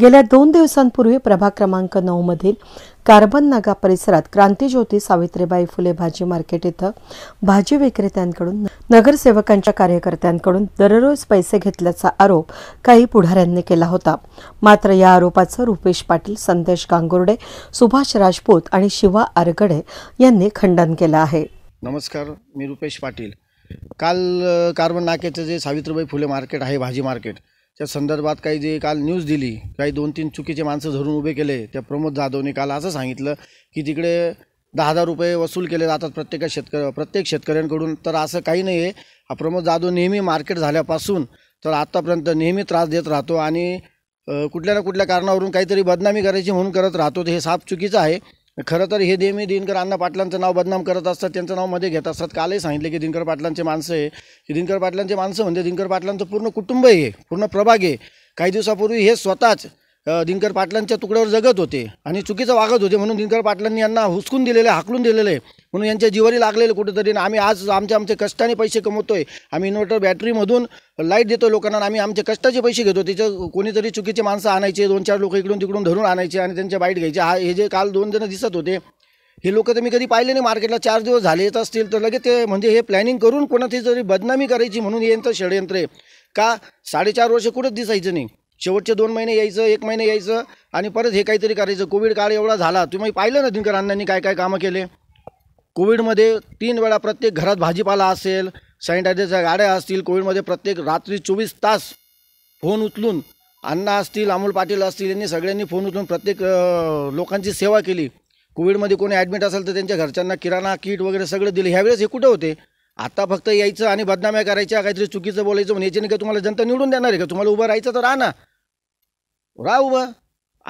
गेल्या दोन दिवसांपूर्वी प्रभाग क्रमांक नऊ मधील कार्बन नागा परिसरात क्रांतीज्योती सावित्रीबाई फुले भाजी मार्केट इथं भाजी विक्रेत्यांकडून नगरसेवकांच्या कार्यकर्त्यांकडून दररोज पैसे घेतल्याचा आरोप काही पुढाऱ्यांनी केला होता मात्र या आरोपाचं रुपेश पाटील संदेश गांगुर्डे सुभाष राजपूत आणि शिवा आरगडे यांनी खंडन केलं आहे नमस्कार मी रुपेश पाटील काल कार्बन नाक्याचं जे सावित्रीबाई फुले मार्केट आहे भाजी मार्केट त्या संदर्भात काही जे काल न्यूज दिली काही दोन तीन चुकीचे माणसं धरून उभे केले त्या प्रमोद जाधवने काल असं सांगितलं की तिकडे दहा हजार रुपये वसूल केले जातात प्रत्येक शेतक प्रत्येक शेतकऱ्यांकडून तर असं काही नाही आहे हा प्रमोद जाधव नेहमी मार्केट झाल्यापासून तर आत्तापर्यंत नेहमी त्रास देत राहतो आणि कुठल्या ना कुठल्या कारणावरून काहीतरी बदनामी करायची म्हणून करत राहतो हे साफ चुकीचं आहे खरं तर हे नेहमी दिनकर अण्णा पाटलांचं नाव बदनाम करत असतात त्यांचं नाव मध्ये घेत असतात कालही सांगितले की दिनकर पाटलांचे माणसं आहे की दिनकर पाटलांचे माणसं म्हणजे दिनकर पाटलांचं पूर्ण कुटुंब आहे पूर्ण प्रभाग आहे काही दिवसापूर्वी हे स्वतःच दिनकर पाटलांच्या तुकड्यावर जगत होते आणि चुकीचं वागत होते म्हणून दिनकर पाटलांनी यांना हुसकून दिलेलं आहे हाकलून दिलेलं आहे म्हणून यांच्या जीवारी लागलेले कुठेतरी आम्ही आज आमच्या आमचे कष्टाने पैसे कमवतोय आम्ही इन्व्हर्टर बॅटरीमधून लाईट देतो लोकांना आम्ही आमचे कष्टाचे पैसे घेतो त्याच्या कोणीतरी चुकीचे माणसं आणायचे दोन चार लोक इकडून तिकडून धरून आणायचे आणि त्यांच्या बाईट घ्यायचे हा हे जे काल दोन जण दिसत होते हे लोक तर मी कधी पाहिले नाही मार्केटला चार दिवस झाले येत असतील तर लगेच ते म्हणजे हे प्लॅनिंग करून कोणाची जरी बदनामी करायची म्हणून हे यंत्र षडयंत्र आहे का साडेचार वर्ष कुठंच दिसायचं नाही शेवटचे दोन महिने यायचं एक महिने यायचं आणि परत हे काहीतरी करायचं कोविड काळ एवढा झाला तुम्ही पाहिलं ना दिनकर अण्णांनी काय काय कामं केले कोविडमध्ये तीन वेळा प्रत्येक घरात भाजीपाला असेल सॅनिटायझरच्या गाड्या असतील कोविडमध्ये प्रत्येक रात्री चोवीस तास फोन उचलून अण्णा असतील अमोल पाटील असतील यांनी सगळ्यांनी फोन उचलून प्रत्येक लोकांची सेवा केली कोविडमध्ये कोणी ॲडमिट असेल तर त्यांच्या घरच्यांना किराणा किट वगैरे सगळं दिलं ह्यावेळेस हे कुठं होते आता फक्त यायचं आणि बदनाम्या करायच्या काहीतरी चुकीचं बोलायचं म्हणजे याच्याने का तुम्हाला जनता निवडून देणार आहे का तुम्हाला उभं राहायचं तर राहा ना उभं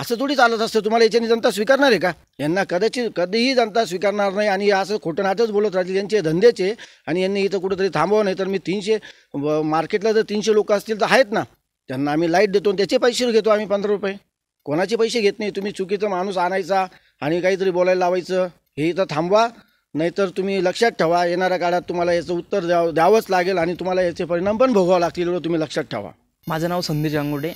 असं थोडी चालत असतं तुम्हाला याच्याने जनता स्वीकारणार आहे का यांना कदाचित कधीही जनता स्वीकारणार नाही आणि असं खोटं नाटच बोलत राहतील यांचे धंद्याचे आणि यांनी इथं कुठंतरी थांबवा नाही तर मी तीनशे मार्केटला जर तीनशे लोक असतील तर आहेत ना त्यांना आम्ही लाईट देतो आणि त्याचे पैसे घेतो आम्ही पंधरा रुपये कोणाचे पैसे घेत नाही तुम्ही चुकीचं माणूस आणायचा आणि काहीतरी बोलायला लावायचं हे इथं थांबवा नाहीतर तुम्ही लक्षात ठेवा येणाऱ्या काळात तुम्हाला याचं उत्तर द्यावं द्यावंच लागेल आणि तुम्हाला याचे परिणाम पण भोगावं लागतील एवढं तुम्ही लक्षात ठेवा माझं नाव संदेश अंगोडे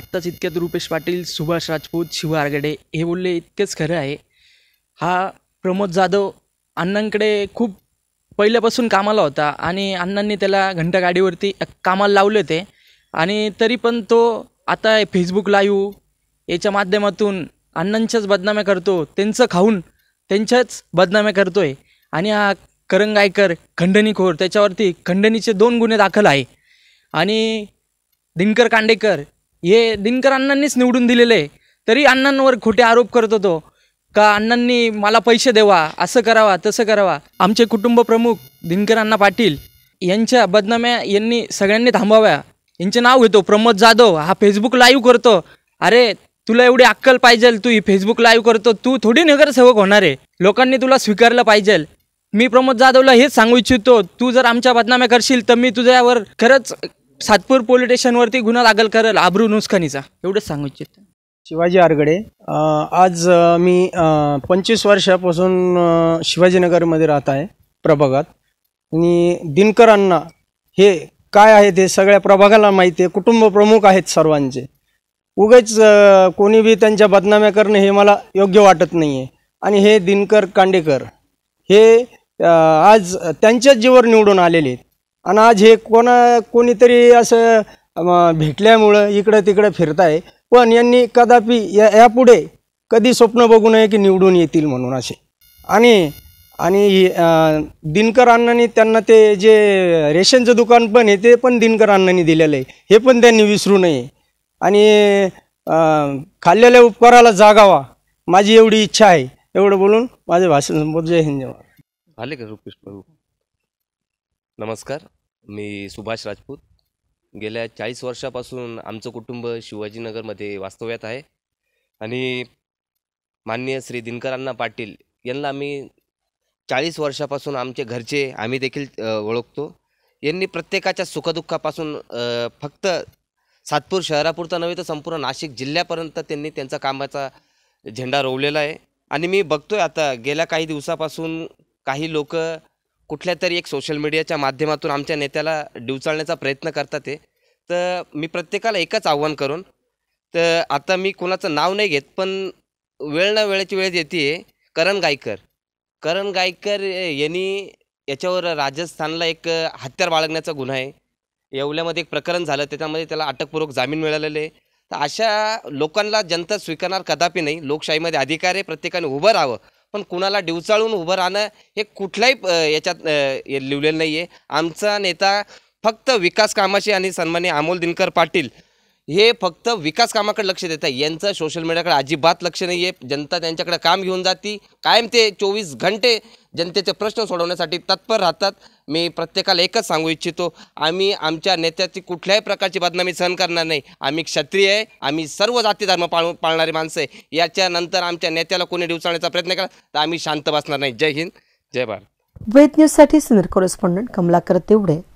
आत्ताच इतक्यात रुपेश पाटील सुभाष राजपूत शिव आरगडे हे बोलले इतकेच खरं आहे हा प्रमोद जाधव अण्णांकडे खूप पहिल्यापासून कामाला होता आणि अण्णांनी त्याला घंटागाडीवरती कामाला लावले होते आणि तरी पण तो आता फेसबुक लाईव्ह याच्या माध्यमातून अण्णांच्याच बदनाम्या करतो त्यांचं खाऊन त्यांच्याच बदनाम्या करतो आहे आणि हा करंगायकर खंडणीखोर त्याच्यावरती खंडणीचे दोन गुन्हे दाखल आहे आणि दिनकर कांडेकर हे दिनकर अण्णांनीच निवडून दिलेले तरी अण्णांवर खोटे आरोप करत होतो का अण्णांनी मला पैसे देवा असं करावा तसं करावा आमचे कुटुंब प्रमुख दिनकर अण्णा पाटील यांच्या बदनाम्या यांनी सगळ्यांनी थांबाव्या यांचे नाव घेतो प्रमोद जाधव हा फेसबुक लाईव्ह करतो अरे तुला एवढी अक्कल पाहिजेल तू ही फेसबुक लाईव्ह करतो तू थोडी नगरसेवक होणार आहे लोकांनी तुला स्वीकारलं पाहिजेल मी प्रमोद जाधवला हेच सांगू इच्छितो तू जर आमच्या बदनाम्या करशील तर मी तुझ्यावर खरंच सातपूर पोलीस स्टेशनवरती गुन्हा दाखल करेल आबरू नुसखानीचा एवढंच सांगू इच्छितो शिवाजी आरगडे आज मी पंचवीस वर्षापासून शिवाजीनगरमध्ये राहत आहे प्रभागात आणि दिनकरांना हे काय आहे हे सगळ्या प्रभागाला माहिती आहे कुटुंब प्रमुख आहेत सर्वांचे उगेच कोणी बी त्यांच्या बदनाम्या करणं हे मला योग्य वाटत नाही आहे आणि हे दिनकर कांडेकर हे आज त्यांच्याच जीवर निवडून आलेले आहेत आणि आज हे कोणा कोणीतरी असं भेटल्यामुळं इकडं तिकडं फिरताय पण यांनी कदापि या यापुढे कधी स्वप्न बघू नये की निवडून येतील म्हणून असे आणि आणि दिनकर अण्णांनी त्यांना ते जे रेशनचं दुकान पण आहे ते पण दिनकर अण्णांनी दिलेलं आहे हे पण त्यांनी विसरू नये आणि खाल्लेल्या उपकाराला जागावा माझी एवढी इच्छा आहे एवढं बोलून माझं भाषण संपत जय हिंद आले का रुपेश प्रभू नमस्कार मी सुभाष राजपूत गेल्या चाळीस वर्षापासून आमचं कुटुंब शिवाजीनगरमध्ये वास्तव्यात आहे आणि माननीय श्री दिनकरांना पाटील यांना आम्ही चाळीस वर्षापासून आमचे घरचे आम्ही देखील ओळखतो यांनी प्रत्येकाच्या सुखदुःखापासून फक्त सातपूर शहरापुरता नव्हे तर संपूर्ण नाशिक जिल्ह्यापर्यंत त्यांनी त्यांचा कामाचा झेंडा रोवलेला आहे आणि मी बघतोय आता गेल्या काही दिवसापासून काही लोक कुठल्या तरी एक सोशल मीडियाच्या माध्यमातून आमच्या नेत्याला डिवचाळण्याचा प्रयत्न करतात ते तर मी प्रत्येकाला एकच आव्हान करून तर आता मी कोणाचं नाव नाही घेत पण वेळ ना वेळेची वेळ येते करण गायकर करण गायकर यांनी याच्यावर राजस्थानला एक हत्यार बाळगण्याचा गुन्हा आहे येवल्यामध्ये एक प्रकरण झालं त्याच्यामध्ये त्याला अटकपूर्वक जामीन आहे तर अशा लोकांना जनता स्वीकारणार कदापि नाही लोकशाहीमध्ये अधिकार आहे प्रत्येकाने उभं राहावं पण कुणाला डिवचाळून उभं राहणं हे कुठल्याही याच्यात लिहिलेलं नाही आहे आमचा नेता फक्त विकास कामाशी आणि सन्मान्य अमोल दिनकर पाटील हे फक्त विकास कामाकडे लक्ष देत आहे यांचं सोशल मीडियाकडे अजिबात लक्ष नाही आहे जनता त्यांच्याकडे काम घेऊन जाती कायम ते चोवीस घंटे जनतेचे प्रश्न सोडवण्यासाठी तत्पर राहतात मी प्रत्येकाला एकच सांगू इच्छितो आम्ही आमच्या नेत्याची कुठल्याही प्रकारची बदनामी सहन करणार नाही आम्ही क्षत्रिय आहे आम्ही सर्व जाती धर्म पाळ पाळणारी माणसं आहे याच्यानंतर आमच्या नेत्याला कोणी डिवचाळण्याचा प्रयत्न करा तर आम्ही शांत बसणार नाही जय हिंद जय भारत वेद न्यूजसाठी सिनियर कॉरेस्पॉन्डंट कमलाकर तेवढे